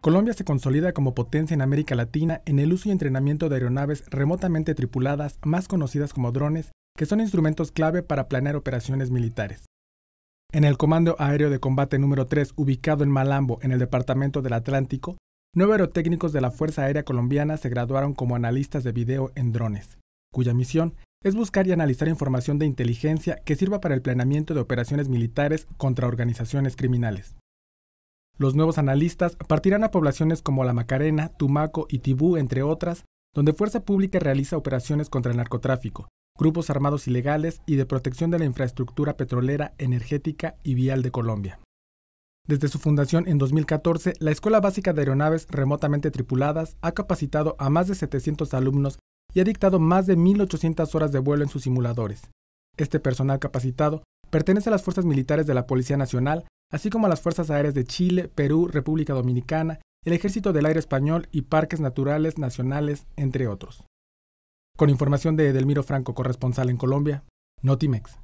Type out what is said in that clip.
Colombia se consolida como potencia en América Latina en el uso y entrenamiento de aeronaves remotamente tripuladas, más conocidas como drones, que son instrumentos clave para planear operaciones militares. En el Comando Aéreo de Combate número 3, ubicado en Malambo, en el Departamento del Atlántico, nueve aerotécnicos de la Fuerza Aérea Colombiana se graduaron como analistas de video en drones, cuya misión es buscar y analizar información de inteligencia que sirva para el planeamiento de operaciones militares contra organizaciones criminales. Los nuevos analistas partirán a poblaciones como La Macarena, Tumaco y Tibú, entre otras, donde Fuerza Pública realiza operaciones contra el narcotráfico, grupos armados ilegales y de protección de la infraestructura petrolera, energética y vial de Colombia. Desde su fundación en 2014, la Escuela Básica de Aeronaves Remotamente Tripuladas ha capacitado a más de 700 alumnos y ha dictado más de 1.800 horas de vuelo en sus simuladores. Este personal capacitado pertenece a las fuerzas militares de la Policía Nacional, así como las Fuerzas Aéreas de Chile, Perú, República Dominicana, el Ejército del Aire Español y Parques Naturales Nacionales, entre otros. Con información de Edelmiro Franco, corresponsal en Colombia, Notimex.